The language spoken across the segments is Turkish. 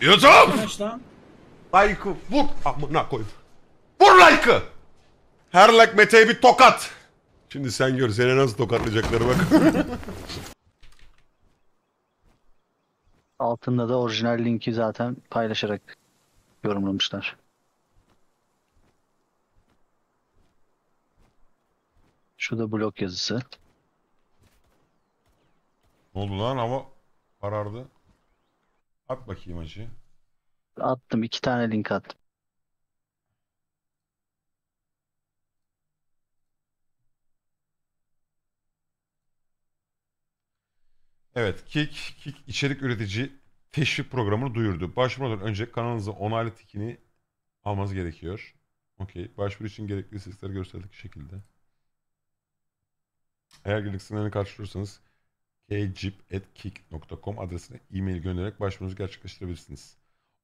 Yusuf! Kaç lan? Like'ı vur. Amına koyayım. Vur like'ı. Her like Mete'ye bir tokat. Şimdi sen gör seni nasıl tokatlayacakları bak. Altında da orijinal linki zaten paylaşarak yorumlamışlar. Şu da blok yazısı. Ne oldu lan Ama karardı. At bakayım acı. Attım. iki tane link attım. Evet, Kik, Kik içerik üretici teşvik programını duyurdu. Başvurmadan önce kanalınızın onaylı tikini almanız gerekiyor. Okey. Başvuru için gerekli sesleri gösterdik şekilde. Eğer gereksinlerini karşılıyorsanız kcip.kick.com adresine e-mail göndererek başvurunuzu gerçekleştirebilirsiniz.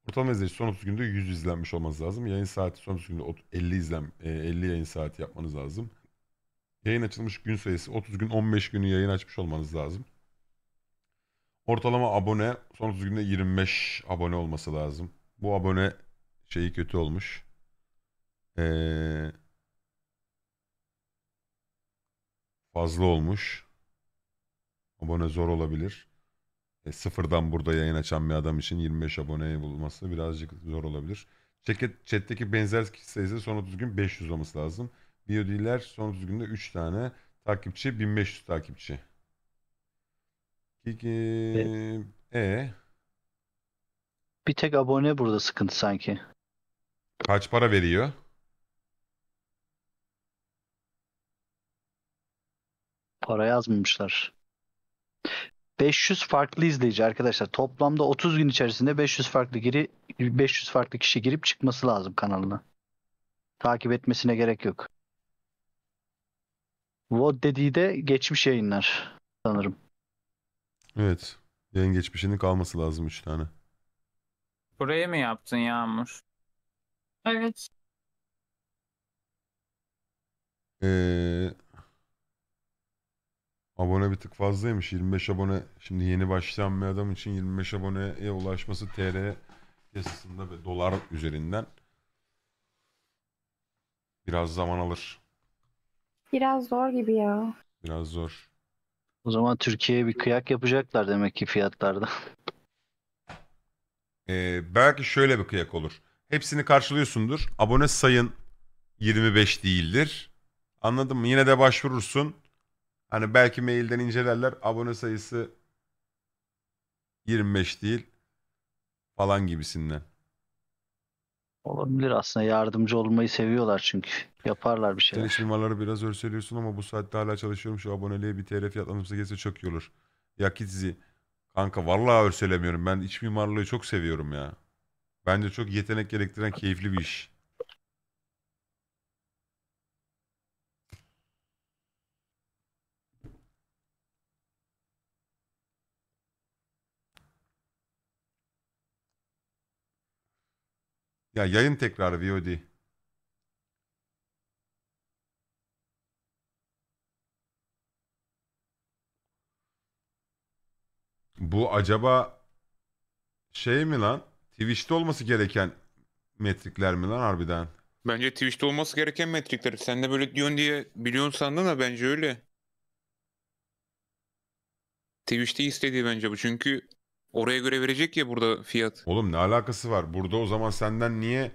Ortalama izleyici son 30 günde 100 izlenmiş olmanız lazım. Yayın saati son 30 günde 50 izlen 50 e, yayın saati yapmanız lazım. Yayın açılmış gün sayısı 30 gün 15 günü yayın açmış olmanız lazım. Ortalama abone son 30 günde 25 abone olması lazım. Bu abone şeyi kötü olmuş. Ee, fazla olmuş. Abone zor olabilir. E, sıfırdan burada yayın açan bir adam için 25 aboneyi bulması birazcık zor olabilir. Çeket chat'teki benzer kişi sayısı son 30 gün 500 olması lazım. Biyodiller son 30 günde 3 tane takipçi 1500 takipçi. Peki e, e bir tek abone burada sıkıntı sanki. Kaç para veriyor? Para yazmamışlar. 500 farklı izleyici arkadaşlar. Toplamda 30 gün içerisinde 500 farklı giri 500 farklı kişi girip çıkması lazım kanalına. Takip etmesine gerek yok. VOD dediği de geçmiş yayınlar sanırım. Evet. Yayın geçmişinin kalması lazım 3 tane. Burayı mı yaptın Yağmur? Evet. Eee Abone bir tık fazlaymış. 25 abone. Şimdi yeni başlayan bir adam için 25 aboneye ulaşması TR piyasasında ve dolar üzerinden biraz zaman alır. Biraz zor gibi ya. Biraz zor. O zaman Türkiye'ye bir kıyak yapacaklar demek ki fiyatlarda. Ee, belki şöyle bir kıyak olur. Hepsini karşılıyorsundur. Abone sayın 25 değildir. Anladın mı? Yine de başvurursun. Hani belki mailden incelerler abone sayısı 25 değil falan gibisinden. Olabilir aslında yardımcı olmayı seviyorlar çünkü. Yaparlar bir şeyler. Teleş firmaları biraz örseliyorsun ama bu saatte hala çalışıyorum. Şu aboneliğe bir TL fiyatlanması gelse çok iyi olur. Ya Kitzi. Kanka vallahi örselemiyorum. Ben iç mimarlığı çok seviyorum ya. Bence çok yetenek gerektiren keyifli bir iş. Ya yayın tekrar VOD. Bu acaba şey mi lan? Twitch'te olması gereken metrikler mi lan harbiden? Bence Twitch'te olması gereken metrikler. Sen de böyle diyorsun diye biliyorsun sandın da bence öyle. Twitch'te istediği bence bu. Çünkü Oraya göre verecek ya burada fiyat. Oğlum ne alakası var? Burada o zaman senden niye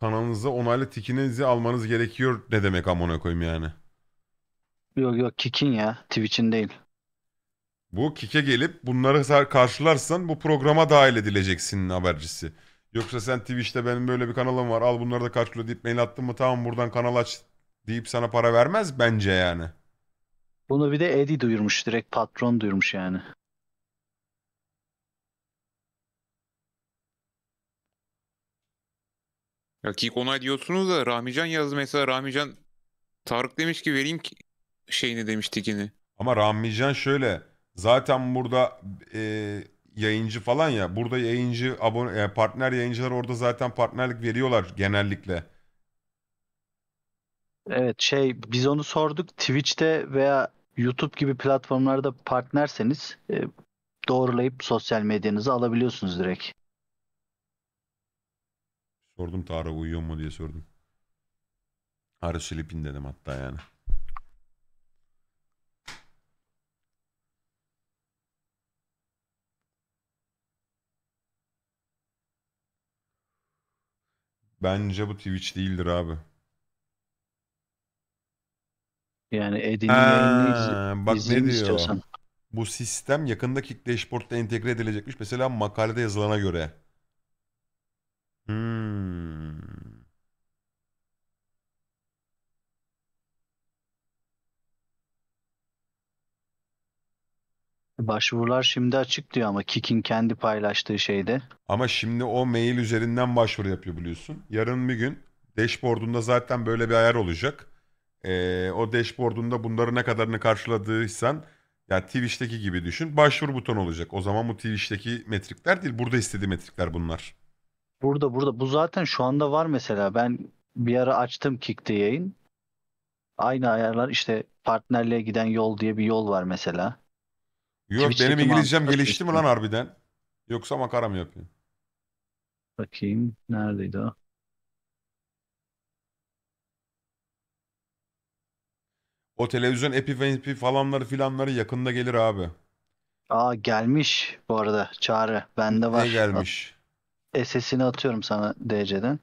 kanalınıza onaylı tikinizi almanız gerekiyor ne demek amına koyayım yani? Yok yok Kick'in ya. Twitch'in değil. Bu Kike gelip bunları karşılarsan bu programa dahil edileceksin habercisi. Yoksa sen Twitch'te benim böyle bir kanalım var al bunları da karşıla deyip mail attın mı tamam buradan kanal aç deyip sana para vermez bence yani. Bunu bir de Eddie duyurmuş direkt patron duyurmuş yani. Ya Kik Onay diyorsunuz da Rahmican yazdı mesela Rahmican Tarık demiş ki vereyim ki şeyini demiş tikini. Ama Rahmican şöyle zaten burada e, yayıncı falan ya burada yayıncı abone e, partner yayıncılar orada zaten partnerlik veriyorlar genellikle. Evet şey biz onu sorduk Twitch'te veya YouTube gibi platformlarda partnerseniz e, doğrulayıp sosyal medyanızı alabiliyorsunuz direkt. Sordum Tarık uyuyor mu diye sordum. Are sleeping dedim hatta yani. Bence bu Twitch değildir abi. Yani Edin'in bak ne diyor. istiyorsan. Bu sistem yakında Kickle Esport'ta entegre edilecekmiş. Mesela makalede yazılana göre. Hmm. Başvurular şimdi açık diyor ama Kik'in kendi paylaştığı şeyde. Ama şimdi o mail üzerinden başvuru yapıyor biliyorsun. Yarın bir gün dashboard'unda zaten böyle bir ayar olacak. Ee, o dashboard'unda bunları ne kadarını karşıladıysan yani Twitch'teki gibi düşün. Başvuru butonu olacak. O zaman bu Twitch'teki metrikler değil. Burada istediği metrikler bunlar. Burada burada. Bu zaten şu anda var mesela. Ben bir ara açtım Kick'te yayın. Aynı ayarlar işte partnerliğe giden yol diye bir yol var mesela. Yok Twitch'teki benim İngilizcem gelişti mi lan Twitch'ten. harbiden? Yoksa makara mı yapıyor? Bakayım neredeydi o? O televizyon epi ve epi falanları filanları yakında gelir abi. Aa gelmiş bu arada çağrı. Bende var. Ne gelmiş? At- SS'ini atıyorum sana DC'den.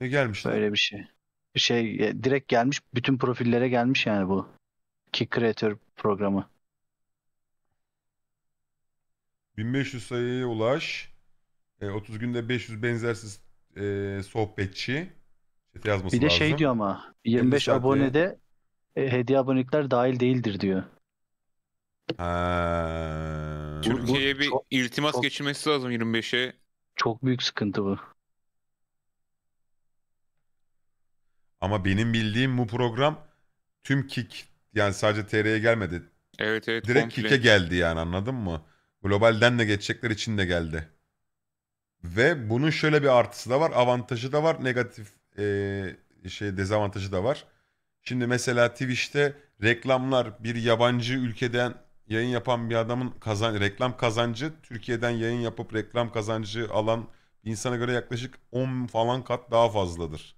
Ne gelmiş Böyle bir şey. Bir şey e, direkt gelmiş. Bütün profillere gelmiş yani bu. Kick Creator programı. 1500 sayıya ulaş. 30 e, günde 500 benzersiz e, sohbetçi. Chat'e yazması lazım. Bir de şey lazım. şey diyor ama 25 saate- abonede e, hediye abonelikler dahil değildir diyor. Ha. Türkiye'ye bir çok- iltimas çok- geçirmesi lazım 25'e. Çok büyük sıkıntı bu. Ama benim bildiğim bu program tüm kick yani sadece TR'ye gelmedi. Evet evet Direkt komple. kick'e geldi yani anladın mı? Globalden de geçecekler için de geldi. Ve bunun şöyle bir artısı da var, avantajı da var, negatif e, şey dezavantajı da var. Şimdi mesela Twitch'te reklamlar bir yabancı ülkeden yayın yapan bir adamın kazan reklam kazancı Türkiye'den yayın yapıp reklam kazancı alan bir insana göre yaklaşık 10 falan kat daha fazladır.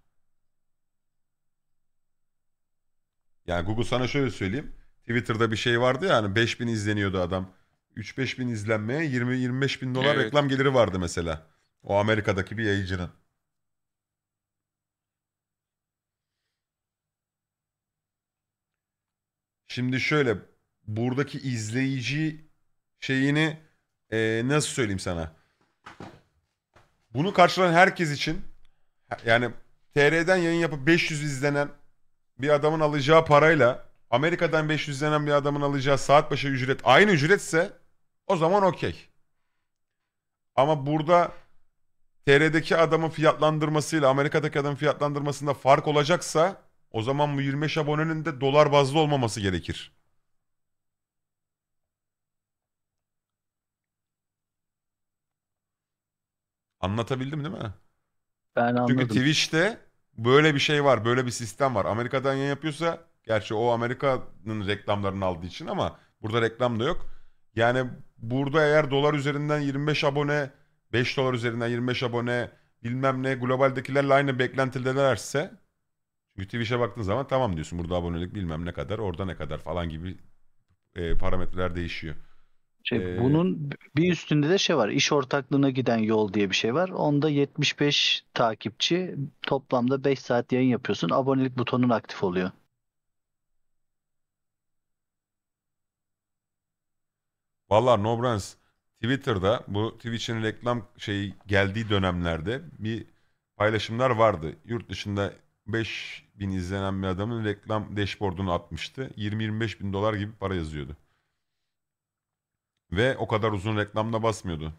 Yani Google sana şöyle söyleyeyim. Twitter'da bir şey vardı ya hani 5000 izleniyordu adam. 3-5 bin izlenmeye 20-25 bin dolar Evet. reklam geliri vardı mesela. O Amerika'daki bir yayıncının. Şimdi şöyle buradaki izleyici şeyini eee, nasıl söyleyeyim sana? Bunu karşılayan herkes için yani TR'den yayın yapıp 500 izlenen bir adamın alacağı parayla Amerika'dan 500 izlenen bir adamın alacağı saat başı ücret aynı ücretse o zaman okey. Ama burada TR'deki adamın fiyatlandırmasıyla Amerika'daki adamın fiyatlandırmasında fark olacaksa o zaman bu 25 abonenin de dolar bazlı olmaması gerekir. Anlatabildim değil mi? Ben anladım. Çünkü Twitch'te böyle bir şey var, böyle bir sistem var. Amerika'dan yayın yapıyorsa, gerçi o Amerika'nın reklamlarını aldığı için ama burada reklam da yok. Yani Burada eğer dolar üzerinden 25 abone, 5 dolar üzerinden 25 abone bilmem ne globaldekilerle aynı beklentilerse çünkü Twitch'e baktığın zaman tamam diyorsun burada abonelik bilmem ne kadar orada ne kadar falan gibi e, parametreler değişiyor. Şey, ee, bunun bir üstünde de şey var. iş ortaklığına giden yol diye bir şey var. Onda 75 takipçi toplamda 5 saat yayın yapıyorsun. Abonelik butonun aktif oluyor. Valla Nobrans Twitter'da bu Twitch'in reklam şeyi geldiği dönemlerde bir paylaşımlar vardı. Yurt dışında 5 bin izlenen bir adamın reklam dashboardunu atmıştı. 20-25 bin dolar gibi para yazıyordu. Ve o kadar uzun reklamda basmıyordu.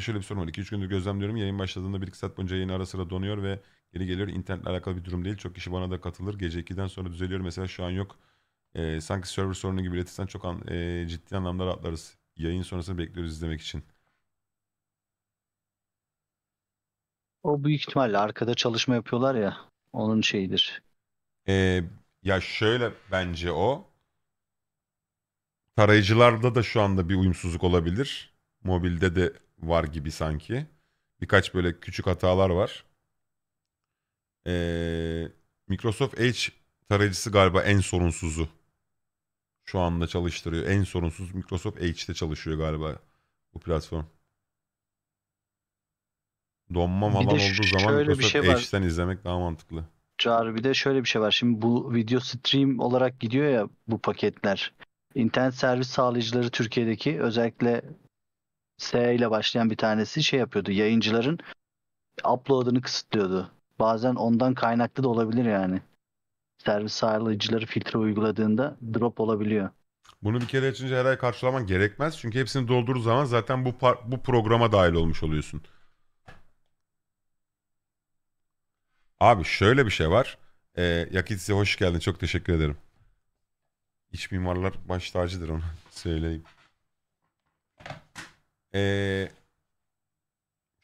şöyle bir sorun var. 2-3 gündür gözlemliyorum. Yayın başladığında 1-2 saat boyunca yayın ara sıra donuyor ve geri geliyor. İnternetle alakalı bir durum değil. Çok kişi bana da katılır. Gece 2'den sonra düzeliyor. Mesela şu an yok. E, sanki server sorunu gibi iletirsen çok an, e, ciddi anlamda rahatlarız. Yayın sonrasını bekliyoruz izlemek için. O büyük ihtimalle arkada çalışma yapıyorlar ya. Onun şeyidir. E, ya şöyle bence o. Tarayıcılarda da şu anda bir uyumsuzluk olabilir. Mobilde de var gibi sanki. Birkaç böyle küçük hatalar var. Ee, Microsoft Edge tarayıcısı galiba en sorunsuzu. Şu anda çalıştırıyor. En sorunsuz Microsoft Edge'de çalışıyor galiba bu platform. Donma falan olduğu zaman Microsoft şey Edge'den var. izlemek daha mantıklı. Çağrı bir de şöyle bir şey var. Şimdi bu video stream olarak gidiyor ya bu paketler. İnternet servis sağlayıcıları Türkiye'deki özellikle S ile başlayan bir tanesi şey yapıyordu. Yayıncıların upload'ını kısıtlıyordu. Bazen ondan kaynaklı da olabilir yani. Servis sağlayıcıları filtre uyguladığında drop olabiliyor. Bunu bir kere açınca her ay karşılaman gerekmez. Çünkü hepsini doldurduğu zaman zaten bu bu programa dahil olmuş oluyorsun. Abi şöyle bir şey var. Ee, Yakitsi hoş geldin. Çok teşekkür ederim. İç mimarlar baş tacıdır onu söyleyeyim. Ee,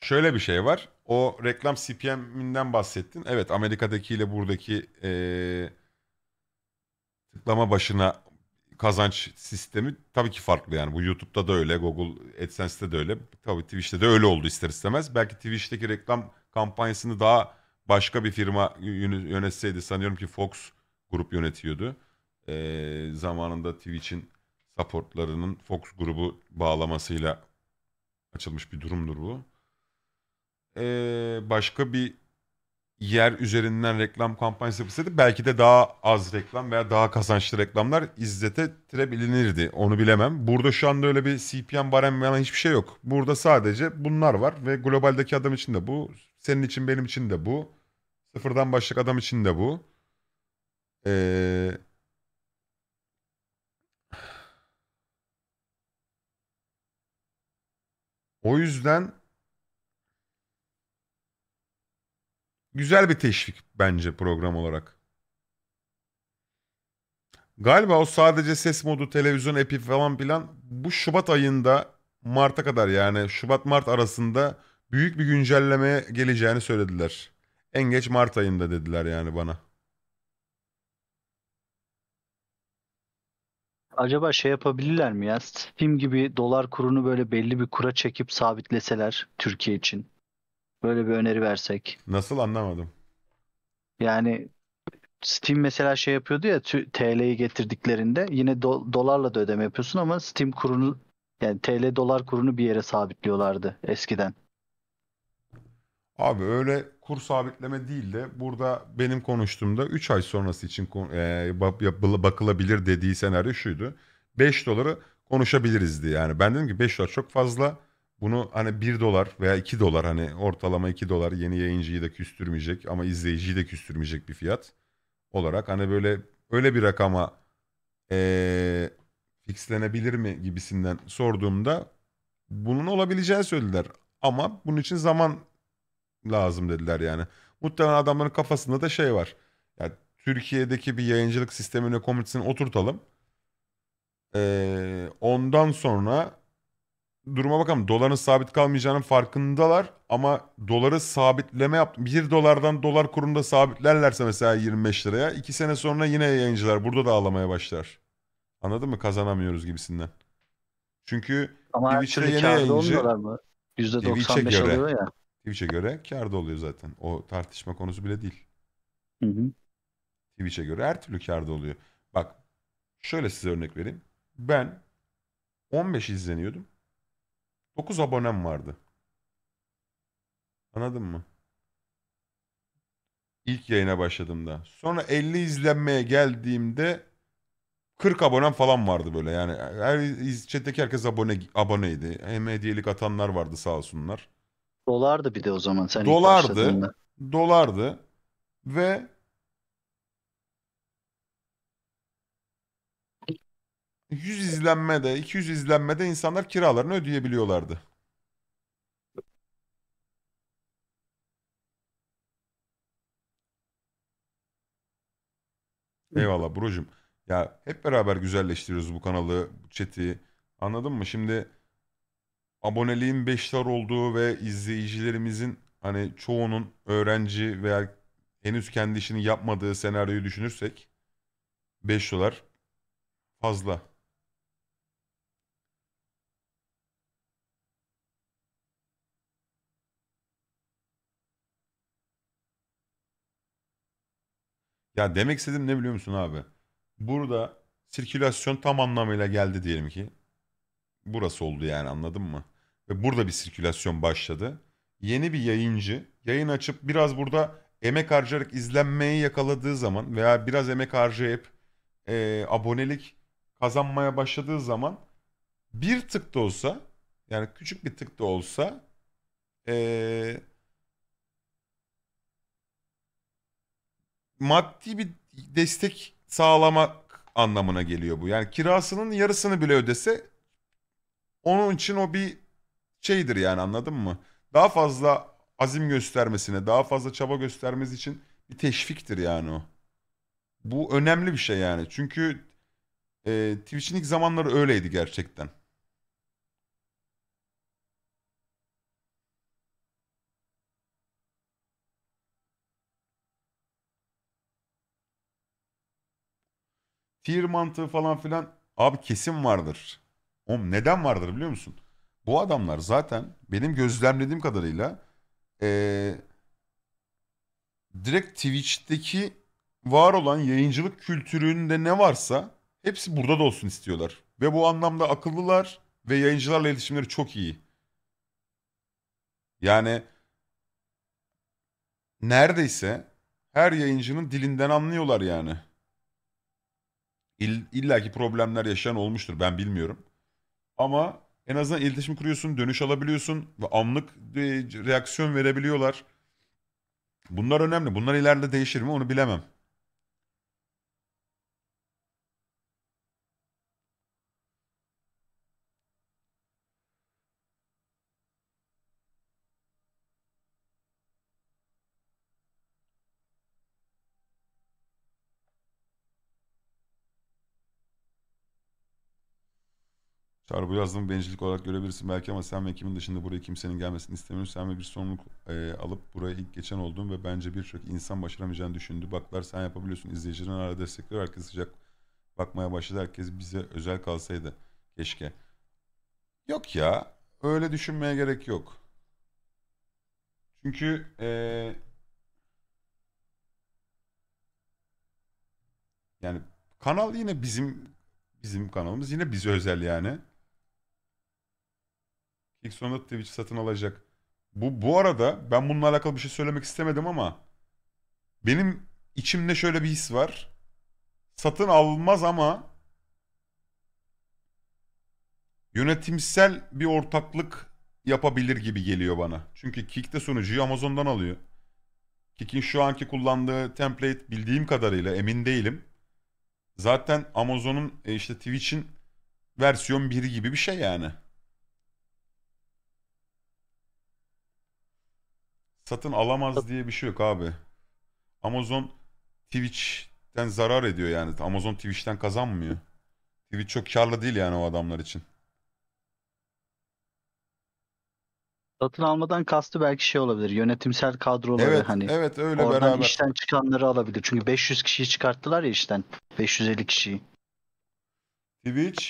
şöyle bir şey var. O reklam CPM'inden bahsettin. Evet Amerika'dakiyle buradaki ee, tıklama başına kazanç sistemi tabii ki farklı yani. Bu YouTube'da da öyle, Google AdSense'de de öyle. Tabii Twitch'te de öyle oldu ister istemez. Belki Twitch'teki reklam kampanyasını daha başka bir firma yönetseydi sanıyorum ki Fox grup yönetiyordu. Ee, zamanında Twitch'in supportlarının Fox grubu bağlamasıyla açılmış bir durumdur bu. Ee, başka bir yer üzerinden reklam kampanyası yapılsaydı belki de daha az reklam veya daha kazançlı reklamlar izlete, izletebilinirdi. Onu bilemem. Burada şu anda öyle bir CPM barem falan hiçbir şey yok. Burada sadece bunlar var ve globaldeki adam için de bu. Senin için benim için de bu. Sıfırdan başlık adam için de bu. Eee O yüzden güzel bir teşvik bence program olarak. Galiba o sadece ses modu, televizyon epi falan filan bu Şubat ayında Mart'a kadar yani Şubat-Mart arasında büyük bir güncelleme geleceğini söylediler. En geç Mart ayında dediler yani bana. acaba şey yapabilirler mi ya? Steam gibi dolar kurunu böyle belli bir kura çekip sabitleseler Türkiye için. Böyle bir öneri versek. Nasıl anlamadım. Yani Steam mesela şey yapıyordu ya TL'yi getirdiklerinde yine do- dolarla da ödeme yapıyorsun ama Steam kurunu yani TL dolar kurunu bir yere sabitliyorlardı eskiden. Abi öyle kur sabitleme değil de burada benim konuştuğumda 3 ay sonrası için e, bakılabilir dediği senaryo şuydu. 5 doları konuşabilirizdi yani. Ben dedim ki 5 dolar çok fazla. Bunu hani 1 dolar veya 2 dolar hani ortalama 2 dolar yeni yayıncıyı da küstürmeyecek ama izleyiciyi de küstürmeyecek bir fiyat olarak hani böyle öyle bir rakama ee, fixlenebilir mi gibisinden sorduğumda bunun olabileceği söylediler. Ama bunun için zaman lazım dediler yani. Muhtemelen adamların kafasında da şey var. Yani Türkiye'deki bir yayıncılık sistemine komitesini oturtalım. Ee, ondan sonra duruma bakalım. Doların sabit kalmayacağının farkındalar ama doları sabitleme yap 1 dolardan dolar kurunda sabitlerlerse mesela 25 liraya 2 sene sonra yine yayıncılar burada da ağlamaya başlar. Anladın mı? Kazanamıyoruz gibisinden. Çünkü Ama her Twitch'te yeni yayıncı olmuyorlar mı? %95 alıyor ya. Twitch'e göre karda oluyor zaten. O tartışma konusu bile değil. Hı hı. Twitch'e göre her türlü karda oluyor. Bak şöyle size örnek vereyim. Ben 15 izleniyordum. 9 abonem vardı. Anladın mı? İlk yayına başladığımda. Sonra 50 izlenmeye geldiğimde 40 abonem falan vardı böyle yani. Her chat'teki herkes abone aboneydi. Hem hediyelik atanlar vardı sağ olsunlar. Dolardı bir de o zaman sen Dolardı. Dolardı. Ve ...100 izlenmede, 200 izlenmede insanlar kiralarını ödeyebiliyorlardı. Eyvallah brocum. Ya hep beraber güzelleştiriyoruz bu kanalı, bu chat'i. Anladın mı? Şimdi aboneliğin beşler olduğu ve izleyicilerimizin hani çoğunun öğrenci veya henüz kendi işini yapmadığı senaryoyu düşünürsek 5 dolar fazla. Ya demek istedim ne biliyor musun abi? Burada sirkülasyon tam anlamıyla geldi diyelim ki. Burası oldu yani anladın mı? ve burada bir sirkülasyon başladı. Yeni bir yayıncı yayın açıp biraz burada emek harcayarak izlenmeyi yakaladığı zaman veya biraz emek harcayıp e, abonelik kazanmaya başladığı zaman bir tık da olsa yani küçük bir tık da olsa e, maddi bir destek sağlamak anlamına geliyor bu. Yani kirasının yarısını bile ödese onun için o bir şeydir yani anladın mı? Daha fazla azim göstermesine, daha fazla çaba göstermesi için bir teşviktir yani o. Bu önemli bir şey yani. Çünkü e, Twitch'in ilk zamanları öyleydi gerçekten. Tier mantığı falan filan abi kesin vardır. Oğlum neden vardır biliyor musun? bu adamlar zaten benim gözlemlediğim kadarıyla ee, direkt Twitch'teki var olan yayıncılık kültüründe ne varsa hepsi burada da olsun istiyorlar. Ve bu anlamda akıllılar ve yayıncılarla iletişimleri çok iyi. Yani neredeyse her yayıncının dilinden anlıyorlar yani. İll, İlla ki problemler yaşayan olmuştur ben bilmiyorum. Ama en azından iletişim kuruyorsun, dönüş alabiliyorsun ve anlık e, reaksiyon verebiliyorlar. Bunlar önemli. Bunlar ileride değişir mi onu bilemem. Çağrı bu yazdığım bencillik olarak görebilirsin belki ama sen ve ekibin dışında buraya kimsenin gelmesini istemiyorsun. Sen ve bir sorumluluk e, alıp buraya ilk geçen oldun ve bence birçok insan başaramayacağını düşündü. Baklar sen yapabiliyorsun. İzleyicilerin arada destekliyor. Herkes sıcak bakmaya başladı. Herkes bize özel kalsaydı. Keşke. Yok ya. Öyle düşünmeye gerek yok. Çünkü ee, yani kanal yine bizim bizim kanalımız yine bize özel yani. Kickstarter'da Twitch satın alacak. Bu, bu arada ben bununla alakalı bir şey söylemek istemedim ama benim içimde şöyle bir his var. Satın alınmaz ama yönetimsel bir ortaklık yapabilir gibi geliyor bana. Çünkü Kik de sunucuyu Amazon'dan alıyor. Kik'in şu anki kullandığı template bildiğim kadarıyla emin değilim. Zaten Amazon'un e, işte Twitch'in versiyon 1 gibi bir şey yani. satın alamaz diye bir şey yok abi. Amazon Twitch'ten zarar ediyor yani. Amazon Twitch'ten kazanmıyor. Twitch çok karlı değil yani o adamlar için. Satın almadan kastı belki şey olabilir. Yönetimsel kadroları Evet, hani evet öyle oradan beraber. işten çıkanları alabilir. Çünkü 500 kişiyi çıkarttılar ya işten. 550 kişiyi. Twitch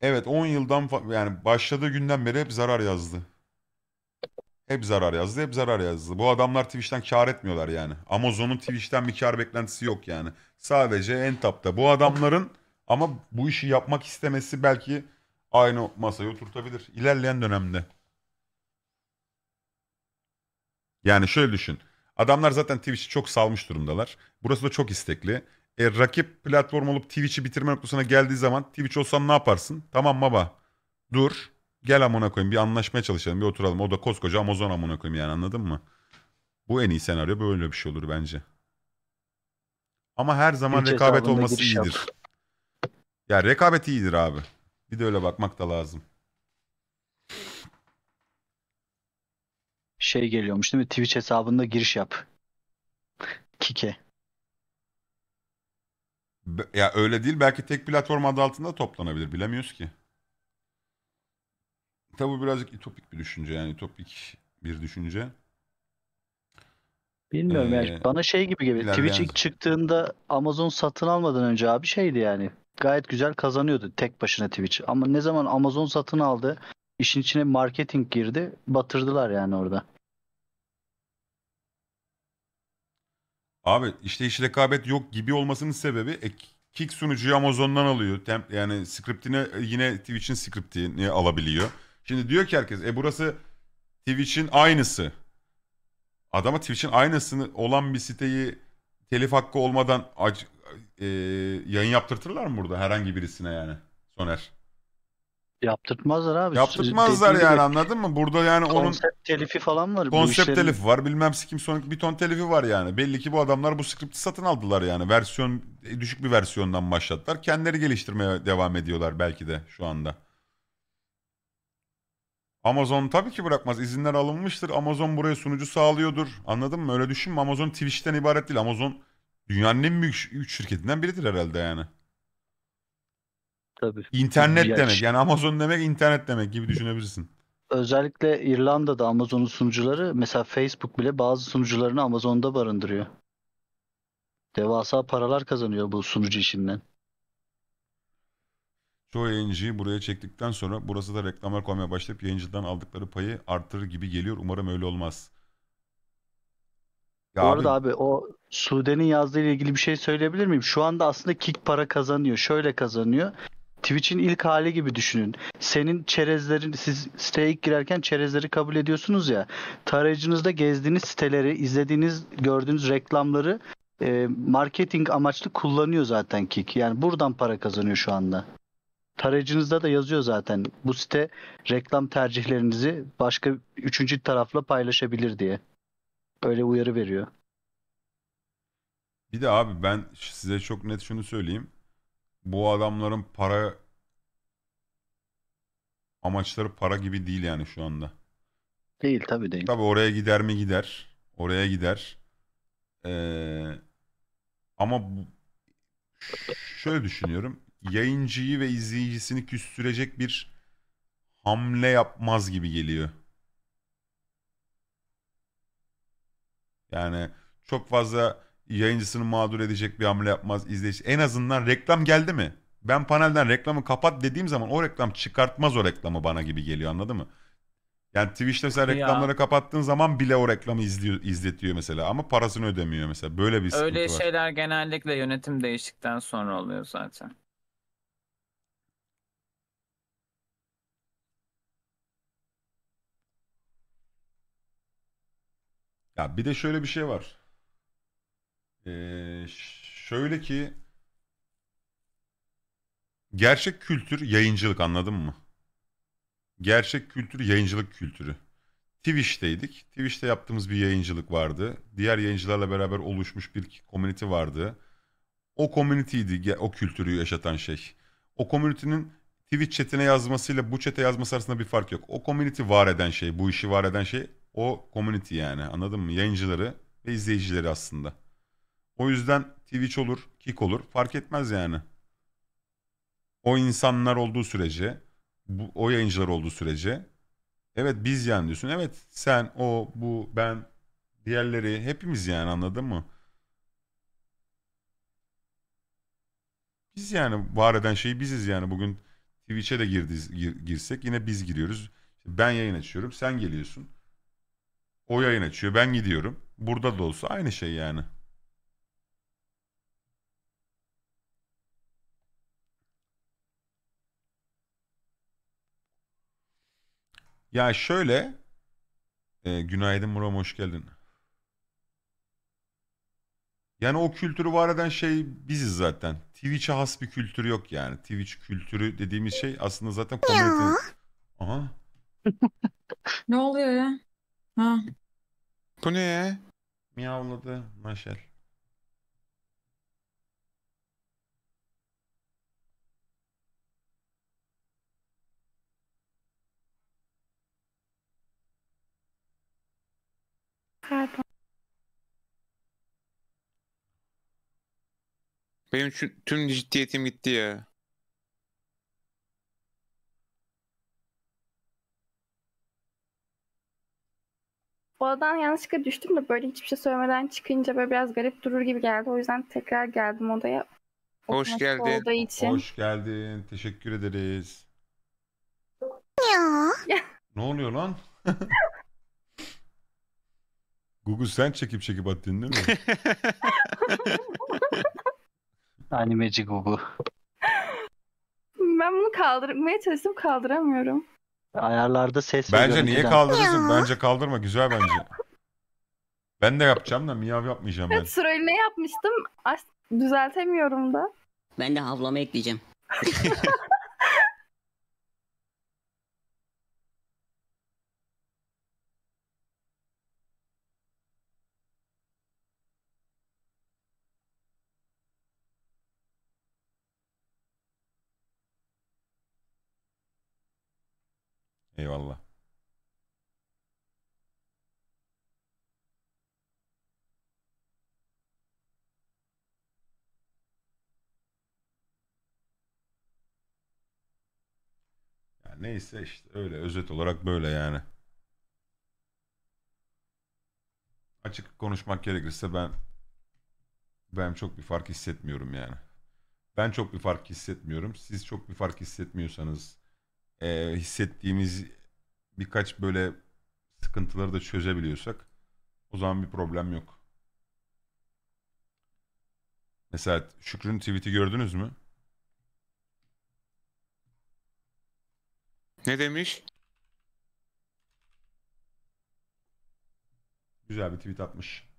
evet 10 yıldan yani başladığı günden beri hep zarar yazdı. Hep zarar yazdı, hep zarar yazdı. Bu adamlar Twitch'ten kar etmiyorlar yani. Amazon'un Twitch'ten bir kar beklentisi yok yani. Sadece entapta Bu adamların ama bu işi yapmak istemesi belki aynı masaya oturtabilir. İlerleyen dönemde. Yani şöyle düşün. Adamlar zaten Twitch'i çok salmış durumdalar. Burası da çok istekli. E, rakip platform olup Twitch'i bitirme noktasına geldiği zaman Twitch olsan ne yaparsın? Tamam baba dur Gel amına koyayım bir anlaşmaya çalışalım bir oturalım. O da koskoca Amazon amına koyayım yani anladın mı? Bu en iyi senaryo böyle bir şey olur bence. Ama her zaman rekabet olması iyidir. Yok. Ya rekabet iyidir abi. Bir de öyle bakmak da lazım. Şey geliyormuş değil mi? Twitch hesabında giriş yap. Kike. Ya öyle değil. Belki tek platform adı altında toplanabilir. Bilemiyoruz ki. Tabi birazcık ütopik bir düşünce yani ütopik bir düşünce. Bilmiyorum Ee, yani bana şey gibi gibi. ilerleyen Twitch ilk çıktığında Amazon satın almadan önce abi şeydi yani. Gayet güzel kazanıyordu tek başına Twitch. Ama ne zaman Amazon satın aldı, işin içine marketing girdi, batırdılar yani orada. Abi işte hiç rekabet yok gibi olmasının sebebi e, Kick sunucuyu Amazon'dan alıyor. Temp, yani scriptini e, yine Twitch'in scriptini alabiliyor. Şimdi diyor ki herkes e burası Twitch'in aynısı. Adama Twitch'in aynısını olan bir siteyi telif hakkı olmadan ac- e, yayın yaptırtırlar mı burada herhangi birisine yani Soner? Yaptırtmazlar abi. Yaptırtmazlar Dediğim yani anladın mı? Burada yani onun Konsept telifi falan var. konsept telifi var bilmem kim Sonic bir ton telifi var yani. Belli ki bu adamlar bu skripti satın aldılar yani. Versiyon e, düşük bir versiyondan başladılar, Kendileri geliştirmeye devam ediyorlar belki de şu anda. Amazon tabii ki bırakmaz. İzinler alınmıştır. Amazon buraya sunucu sağlıyordur. Anladın mı? Öyle düşünme. Amazon Twitch'ten ibaret değil. Amazon dünyanın en büyük üç şirketinden biridir herhalde yani. Tabii. İnternet ya demek. Yani Amazon demek internet demek gibi düşünebilirsin. Özellikle İrlanda'da Amazon'un sunucuları mesela Facebook bile bazı sunucularını Amazon'da barındırıyor. Devasa paralar kazanıyor bu sunucu işinden. Çoğu yayıncıyı buraya çektikten sonra burası da reklamlar koymaya başlayıp yayıncıdan aldıkları payı artırır gibi geliyor. Umarım öyle olmaz. Ya Bu arada abi, abi o Sude'nin yazdığı ile ilgili bir şey söyleyebilir miyim? Şu anda aslında kick para kazanıyor. Şöyle kazanıyor. Twitch'in ilk hali gibi düşünün. Senin çerezlerin, siz siteye ilk girerken çerezleri kabul ediyorsunuz ya. Tarayıcınızda gezdiğiniz siteleri, izlediğiniz, gördüğünüz reklamları e, marketing amaçlı kullanıyor zaten Kik. Yani buradan para kazanıyor şu anda tarayıcınızda da yazıyor zaten. Bu site reklam tercihlerinizi başka üçüncü tarafla paylaşabilir diye. Öyle uyarı veriyor. Bir de abi ben size çok net şunu söyleyeyim. Bu adamların para amaçları para gibi değil yani şu anda. Değil tabii değil. Tabii oraya gider mi gider. Oraya gider. Ee, ama bu... şöyle düşünüyorum yayıncıyı ve izleyicisini küstürecek bir hamle yapmaz gibi geliyor. Yani çok fazla yayıncısını mağdur edecek bir hamle yapmaz izleyici. En azından reklam geldi mi? Ben panelden reklamı kapat dediğim zaman o reklam çıkartmaz o reklamı bana gibi geliyor anladın mı? Yani Twitch'te sen reklamları ya. kapattığın zaman bile o reklamı izliyor, izletiyor mesela ama parasını ödemiyor mesela. Böyle bir Öyle var. şeyler genellikle yönetim değiştikten sonra oluyor zaten. Ya bir de şöyle bir şey var. Ee, şöyle ki gerçek kültür yayıncılık anladın mı? Gerçek kültür yayıncılık kültürü. Twitch'teydik. Twitch'te yaptığımız bir yayıncılık vardı. Diğer yayıncılarla beraber oluşmuş bir community vardı. O komüniteydi, o kültürü yaşatan şey. O community'nin Twitch chatine yazmasıyla bu chat'e yazması arasında bir fark yok. O community var eden şey, bu işi var eden şey o community yani anladın mı? Yayıncıları ve izleyicileri aslında. O yüzden Twitch olur, Kik olur fark etmez yani. O insanlar olduğu sürece, bu, o yayıncılar olduğu sürece evet biz yani diyorsun. Evet sen, o, bu, ben, diğerleri hepimiz yani anladın mı? Biz yani var eden şeyi biziz yani bugün Twitch'e de girdiz, gir, girsek yine biz giriyoruz. Ben yayın açıyorum sen geliyorsun. O yayın açıyor. Ben gidiyorum. Burada da olsa aynı şey yani. Ya şöyle e, günaydın Muram hoş geldin. Yani o kültürü var eden şey biziz zaten. Twitch'e has bir kültür yok yani. Twitch kültürü dediğimiz şey aslında zaten komedi. Aha. Ne oluyor ya? Ha. Bu ne ya? Miyavladı Maşel. Benim tüm ciddiyetim gitti ya. Odadan yanlışlıkla düştüm de böyle hiçbir şey söylemeden çıkınca böyle biraz garip durur gibi geldi. O yüzden tekrar geldim odaya. Hoş olduğu geldin. için. Hoş geldin. Teşekkür ederiz. Ya. Ne oluyor lan? Google sen çekip çekip attın değil mi? Animeci Google. Ben bunu kaldırmaya çalıştım kaldıramıyorum. Ayarlarda ses Bence niye kaldırırsın? Bence kaldırma. Güzel bence. Ben de yapacağım da miyav yapmayacağım ben. Evet, ne yapmıştım. Aş- düzeltemiyorum da. Ben de havlama ekleyeceğim. Eyvallah. Yani neyse işte öyle özet olarak böyle yani. Açık konuşmak gerekirse ben ben çok bir fark hissetmiyorum yani. Ben çok bir fark hissetmiyorum. Siz çok bir fark hissetmiyorsanız e, hissettiğimiz birkaç böyle sıkıntıları da çözebiliyorsak o zaman bir problem yok. Mesela Şükrü'nün tweet'i gördünüz mü? Ne demiş? Güzel bir tweet atmış.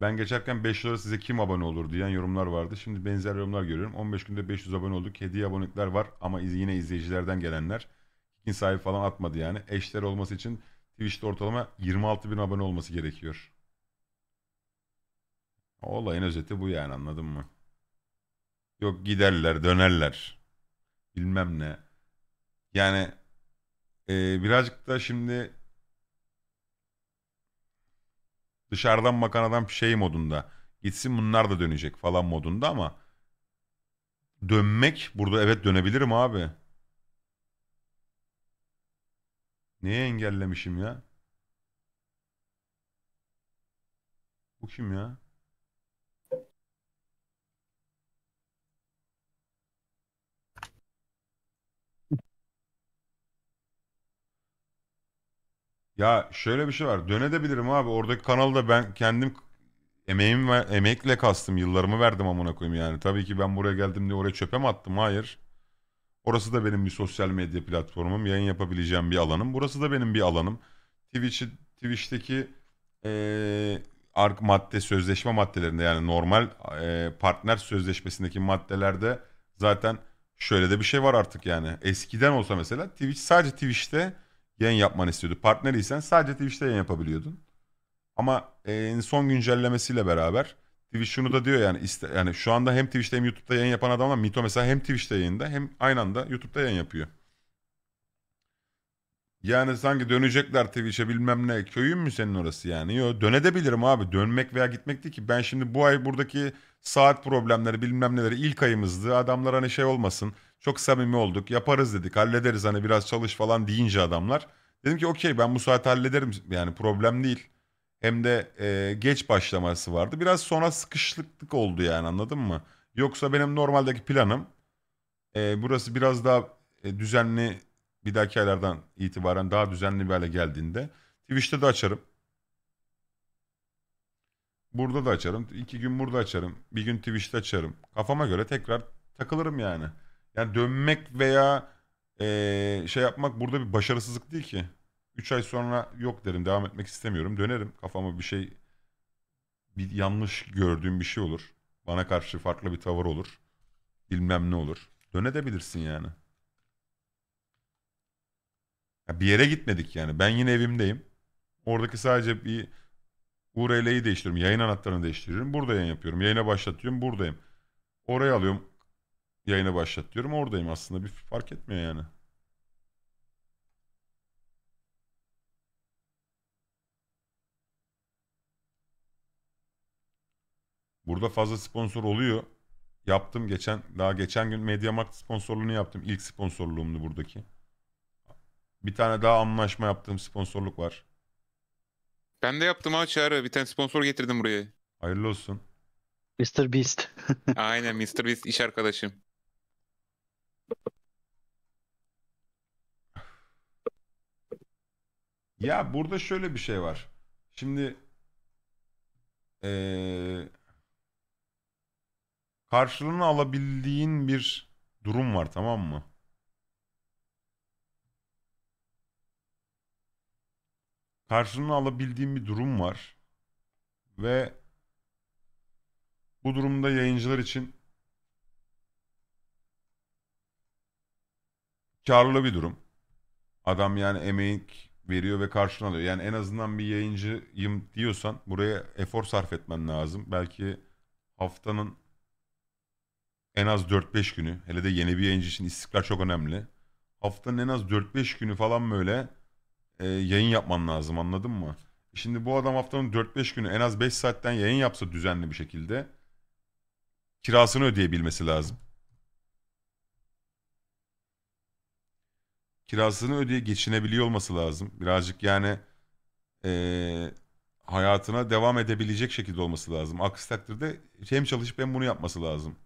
Ben geçerken 5 lira size kim abone olur diyen yorumlar vardı. Şimdi benzer yorumlar görüyorum. 15 günde 500 abone olduk. Hediye abonelikler var ama yine izleyicilerden gelenler. Kikin sahibi falan atmadı yani. Eşler olması için Twitch'te ortalama 26 bin abone olması gerekiyor. Olayın özeti bu yani anladın mı? Yok giderler dönerler. Bilmem ne. Yani e, birazcık da şimdi dışarıdan bakan adam şey modunda. Gitsin bunlar da dönecek falan modunda ama dönmek burada evet dönebilirim abi. Neye engellemişim ya? Bu kim ya? Ya şöyle bir şey var. Dönebilirim abi. Oradaki kanalda ben kendim emeğim ve emekle kastım. Yıllarımı verdim amına koyayım yani. Tabii ki ben buraya geldim diye oraya çöpe mi attım? Hayır. Orası da benim bir sosyal medya platformum. Yayın yapabileceğim bir alanım. Burası da benim bir alanım. Twitch'i Twitch'teki ee, ark madde sözleşme maddelerinde yani normal e, partner sözleşmesindeki maddelerde zaten şöyle de bir şey var artık yani. Eskiden olsa mesela Twitch sadece Twitch'te yayın yapmanı istiyordu. Partneriysen sadece Twitch'te yayın yapabiliyordun. Ama e, son güncellemesiyle beraber Twitch şunu da diyor yani iste, yani şu anda hem Twitch'te hem YouTube'da yayın yapan adam ama Mito mesela hem Twitch'te yayında hem aynı anda YouTube'da yayın yapıyor. Yani sanki dönecekler Twitch'e bilmem ne. Köyün mü senin orası yani? Yo dönebilirim abi. Dönmek veya gitmek değil ki. Ben şimdi bu ay buradaki saat problemleri bilmem neleri ilk ayımızdı. Adamlar hani şey olmasın. Çok samimi olduk. Yaparız dedik. Hallederiz hani biraz çalış falan deyince adamlar. Dedim ki okey ben bu saat hallederim. Yani problem değil. Hem de e, geç başlaması vardı. Biraz sonra sıkışıklık oldu yani anladın mı? Yoksa benim normaldeki planım e, burası biraz daha e, düzenli bir dahaki aylardan itibaren daha düzenli bir hale geldiğinde Twitch'te de açarım. Burada da açarım. iki gün burada açarım. Bir gün Twitch'te açarım. Kafama göre tekrar takılırım yani. Yani dönmek veya ee, şey yapmak burada bir başarısızlık değil ki. 3 ay sonra yok derim devam etmek istemiyorum dönerim kafama bir şey bir yanlış gördüğüm bir şey olur. Bana karşı farklı bir tavır olur. Bilmem ne olur. Dönebilirsin yani. Ya bir yere gitmedik yani. Ben yine evimdeyim. Oradaki sadece bir URL'yi değiştiriyorum. Yayın anahtarını değiştiriyorum. Burada yayın yapıyorum. Yayına başlatıyorum. Buradayım. Oraya alıyorum. Yayına başlat diyorum oradayım aslında bir fark etmiyor yani. Burada fazla sponsor oluyor. Yaptım geçen daha geçen gün MediaMarkt sponsorluğunu yaptım. İlk sponsorluğumdu buradaki. Bir tane daha anlaşma yaptığım sponsorluk var. Ben de yaptım ha çağrı. Bir tane sponsor getirdim buraya. Hayırlı olsun. Mr. Beast. Aynen Mr. Beast iş arkadaşım. Ya burada şöyle bir şey var. Şimdi ee, karşılığını alabildiğin bir durum var tamam mı? Karşılığını alabildiğin bir durum var. Ve bu durumda yayıncılar için karlı bir durum. Adam yani emek veriyor ve karşılığını alıyor. Yani en azından bir yayıncıyım diyorsan buraya efor sarf etmen lazım. Belki haftanın en az 4-5 günü hele de yeni bir yayıncı için istikrar çok önemli. Haftanın en az 4-5 günü falan böyle e, yayın yapman lazım anladın mı? Şimdi bu adam haftanın 4-5 günü en az 5 saatten yayın yapsa düzenli bir şekilde kirasını ödeyebilmesi lazım. kirasını ödeye geçinebiliyor olması lazım. Birazcık yani e, hayatına devam edebilecek şekilde olması lazım. Aksi takdirde hem çalışıp hem bunu yapması lazım.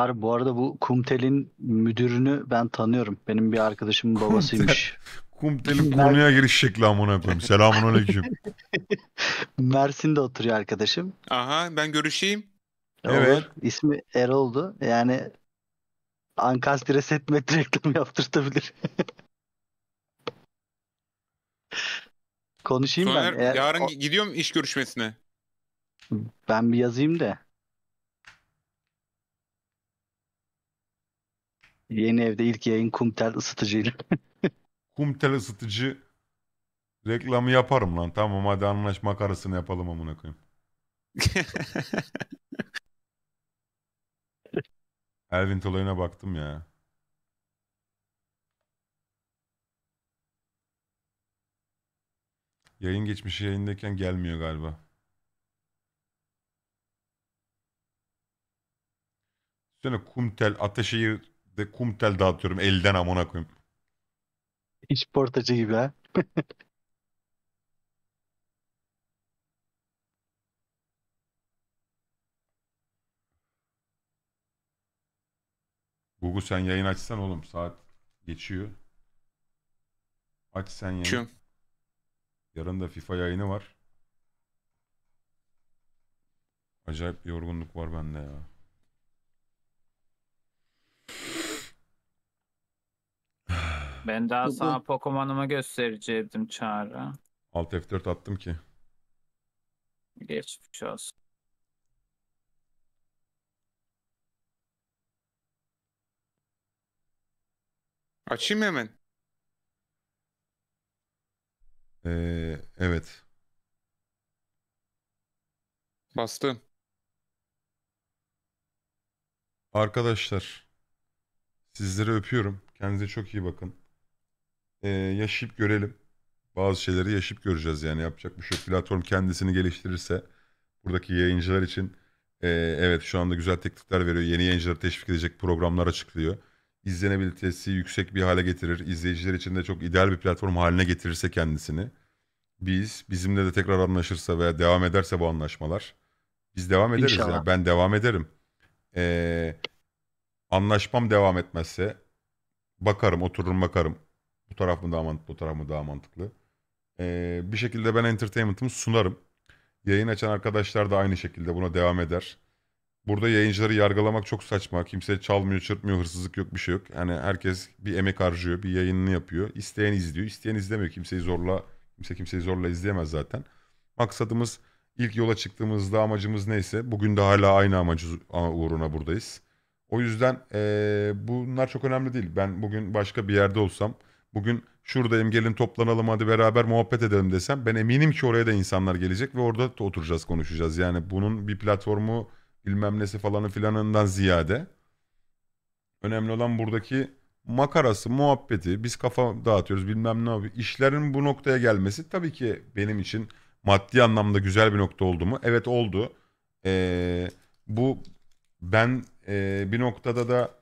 Çağrı bu arada bu Kumtel'in müdürünü ben tanıyorum. Benim bir arkadaşımın babasıymış. Kumtel'in konuya giriş şekli amına koyayım. Selamun aleyküm. Mersin'de oturuyor arkadaşım. Aha ben görüşeyim. Evet. Olur. İsmi Erol'du. Yani Ankastre set metre reklamı yaptırtabilir. Konuşayım Soner, ben. Eğer... Yarın o... gidiyorum iş görüşmesine. Ben bir yazayım da. Yeni evde ilk yayın kumtel ısıtıcıyla. kumtel ısıtıcı reklamı yaparım lan. Tamam hadi anlaş makarasını yapalım amına koyayım. Elvin Tolay'ına baktım ya. Yayın geçmişi yayındayken gelmiyor galiba. Sonra Kumtel, Ataşehir de kum tel dağıtıyorum elden amına koyayım. İç portacı gibi ha. Google sen yayın açsan oğlum saat geçiyor. Aç sen yayın. Açıyorum. Yarın da FIFA yayını var. Acayip bir yorgunluk var bende ya. Ben daha Bu- sana Pokemon'umu gösterecektim Çağrı. Alt F4 attım ki. Geçmiş olsun. Açayım hemen. Ee, evet. Bastım. Arkadaşlar, sizleri öpüyorum. Kendinize çok iyi bakın e, yaşayıp görelim. Bazı şeyleri yaşayıp göreceğiz yani yapacak bir şey yok. Platform kendisini geliştirirse buradaki yayıncılar için e, evet şu anda güzel teklifler veriyor. Yeni yayıncıları teşvik edecek programlar açıklıyor. İzlenebilitesi yüksek bir hale getirir. İzleyiciler için de çok ideal bir platform haline getirirse kendisini. Biz bizimle de tekrar anlaşırsa veya devam ederse bu anlaşmalar biz devam ederiz İnşallah. ya. Ben devam ederim. Ee, anlaşmam devam etmezse bakarım, otururum bakarım. Bu taraf mı daha mantıklı, bu taraf mı daha mantıklı? Ee, bir şekilde ben entertainment'ımı sunarım. Yayın açan arkadaşlar da aynı şekilde buna devam eder. Burada yayıncıları yargılamak çok saçma. Kimse çalmıyor, çırpmıyor, hırsızlık yok, bir şey yok. Yani herkes bir emek harcıyor, bir yayınını yapıyor. İsteyen izliyor, isteyen izlemiyor. Kimseyi zorla, kimse kimseyi zorla izleyemez zaten. Maksadımız ilk yola çıktığımızda amacımız neyse bugün de hala aynı amacı uğruna buradayız. O yüzden ee, bunlar çok önemli değil. Ben bugün başka bir yerde olsam bugün şuradayım gelin toplanalım hadi beraber muhabbet edelim desem ben eminim ki oraya da insanlar gelecek ve orada da oturacağız konuşacağız. Yani bunun bir platformu bilmem nesi falanı filanından ziyade önemli olan buradaki makarası, muhabbeti, biz kafa dağıtıyoruz bilmem ne abi İşlerin bu noktaya gelmesi tabii ki benim için maddi anlamda güzel bir nokta oldu mu? Evet oldu. Ee, bu ben e, bir noktada da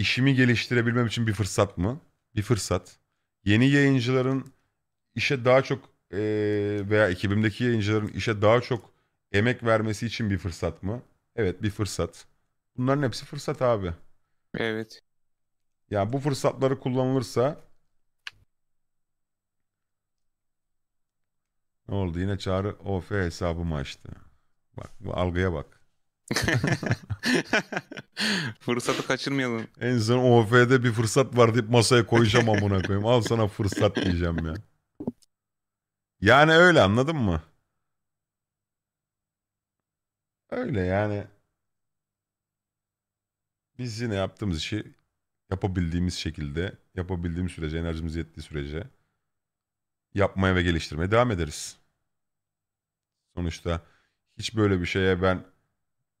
İşimi geliştirebilmem için bir fırsat mı? Bir fırsat. Yeni yayıncıların işe daha çok e, veya ekibimdeki yayıncıların işe daha çok emek vermesi için bir fırsat mı? Evet bir fırsat. Bunların hepsi fırsat abi. Evet. Yani bu fırsatları kullanılırsa ne oldu yine çağrı OF hesabımı açtı. Bak bu algıya bak. Fırsatı kaçırmayalım. En son OF'de bir fırsat var deyip masaya koyacağım amına koyayım. Al sana fırsat diyeceğim ya. Yani öyle anladın mı? Öyle yani. Biz yine yaptığımız işi yapabildiğimiz şekilde, yapabildiğimiz sürece, enerjimiz yettiği sürece yapmaya ve geliştirmeye devam ederiz. Sonuçta hiç böyle bir şeye ben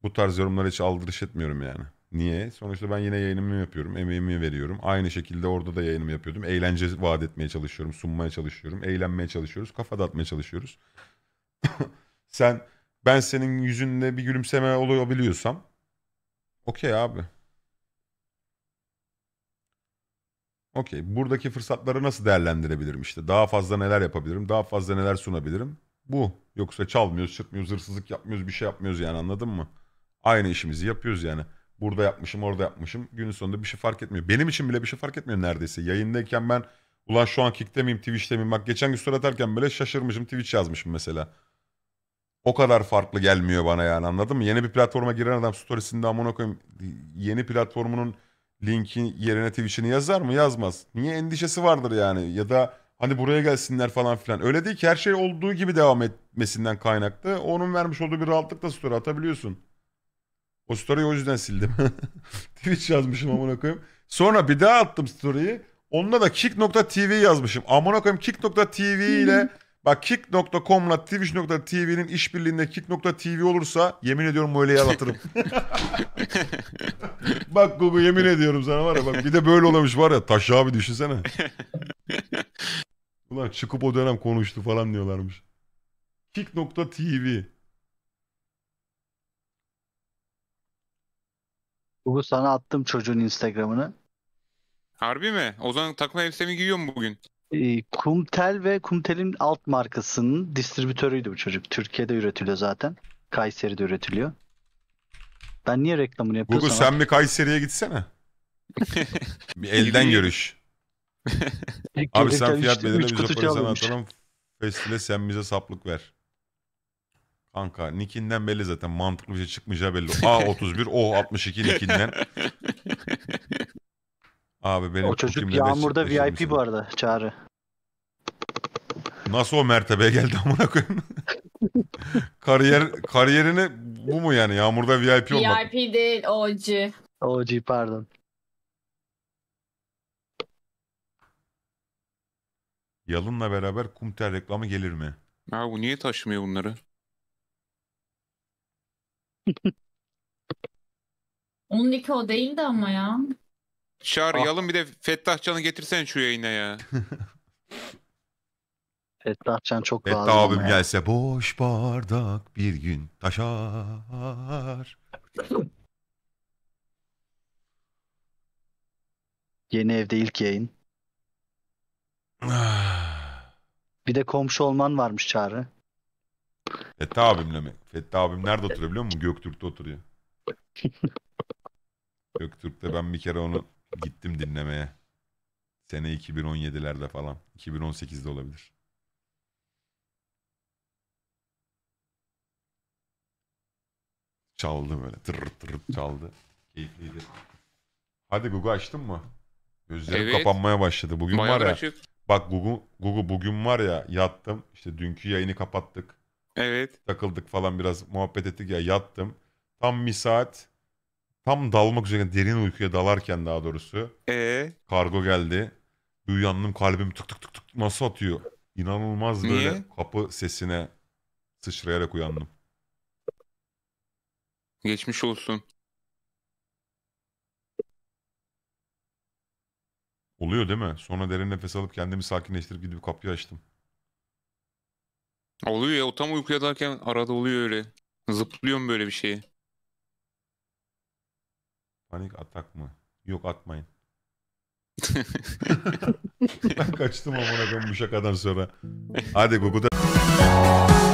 bu tarz yorumlara hiç aldırış etmiyorum yani. Niye? Sonuçta ben yine yayınımı yapıyorum, emeğimi veriyorum. Aynı şekilde orada da yayınımı yapıyordum. Eğlence vaat etmeye çalışıyorum, sunmaya çalışıyorum, eğlenmeye çalışıyoruz, kafa dağıtmaya çalışıyoruz. Sen ben senin yüzünde bir gülümseme olabiliyorsam okey abi. Okey. Buradaki fırsatları nasıl değerlendirebilirim işte? Daha fazla neler yapabilirim? Daha fazla neler sunabilirim? Bu. Yoksa çalmıyoruz, çırpmıyoruz, hırsızlık yapmıyoruz, bir şey yapmıyoruz yani anladın mı? Aynı işimizi yapıyoruz yani. Burada yapmışım, orada yapmışım. Günün sonunda bir şey fark etmiyor. Benim için bile bir şey fark etmiyor neredeyse. Yayındayken ben ulan şu an kickte miyim, Twitch'te miyim? Bak geçen gün story atarken böyle şaşırmışım, Twitch yazmışım mesela. O kadar farklı gelmiyor bana yani anladın mı? Yeni bir platforma giren adam storiesinde amına koyayım. Yeni platformunun linki yerine Twitch'ini yazar mı? Yazmaz. Niye endişesi vardır yani? Ya da hani buraya gelsinler falan filan. Öyle değil ki her şey olduğu gibi devam etmesinden kaynaklı. Onun vermiş olduğu bir rahatlıkla story atabiliyorsun. O story'i o yüzden sildim. Twitch yazmışım amına koyayım. Sonra bir daha attım story'i. Onunla da kick.tv yazmışım. Amına koyayım kick.tv ile bak kick.com'la twitch.tv'nin işbirliğinde kick.tv olursa yemin ediyorum öyle yalatırım. bak Google yemin ediyorum sana var ya bak bir de böyle olamış var ya taş abi düşünsene. Ulan çıkıp o dönem konuştu falan diyorlarmış. Kick.tv Google sana attım çocuğun Instagram'ını. Harbi mi? O zaman takma elbisemi giyiyor mu bugün? Ee, Kumtel ve Kumtel'in alt markasının distribütörüydü bu çocuk. Türkiye'de üretiliyor zaten. Kayseri'de üretiliyor. Ben niye reklamını yapıyorsam... Google sen bir Kayseri'ye gitsene. bir elden görüş. Abi sen fiyat belirle bize sen atalım. Festivale sen bize saplık ver. Kanka Nikinden belli zaten mantıklı bir şey çıkmayacağı belli. A31 o 62 Nikinden. Abi benim o çocuk yağmurda VIP bu arada çağrı. Nasıl o mertebeye geldi amına koyayım? Kariyer kariyerini bu mu yani? Yağmurda VIP olmak. VIP değil OG. OG pardon. Yalın'la beraber Kumter reklamı gelir mi? Ha bu niye taşımıyor bunları? 12 o değildi ama ya. Çağır Ah. yalın bir de Fettah getirsen şu yayına ya. Fettah çok Evet lazım abim ama ya. boş bardak bir gün taşar. Yeni evde ilk yayın. Ah. Bir de komşu olman varmış Çağrı. Fethi abimle mi? Fethi abim nerede oturuyor biliyor musun? Göktürk'te oturuyor. Göktürk'te ben bir kere onu gittim dinlemeye. Sene 2017'lerde falan. 2018'de olabilir. Çaldı böyle. Tır tır çaldı. Keyifliydi. Hadi Google açtın mı? Gözlerim evet. kapanmaya başladı. Bugün Bayağı var ya. Açık. Bak Google, Google bugün var ya yattım. İşte dünkü yayını kapattık. Evet. Takıldık falan biraz muhabbet ettik ya yattım. Tam bir saat tam dalmak üzere derin uykuya dalarken daha doğrusu. Ee? Kargo geldi. Bir uyandım kalbim tık tık tık tık nasıl atıyor. İnanılmaz Niye? böyle kapı sesine sıçrayarak uyandım. Geçmiş olsun. Oluyor değil mi? Sonra derin nefes alıp kendimi sakinleştirip gidip kapıyı açtım. Oluyor ya o tam uykuya dalarken arada oluyor öyle. Zıplıyorum böyle bir şeyi. Panik atak mı? Yok atmayın. ben kaçtım amına koyayım bu şakadan sonra. Hadi Google'da.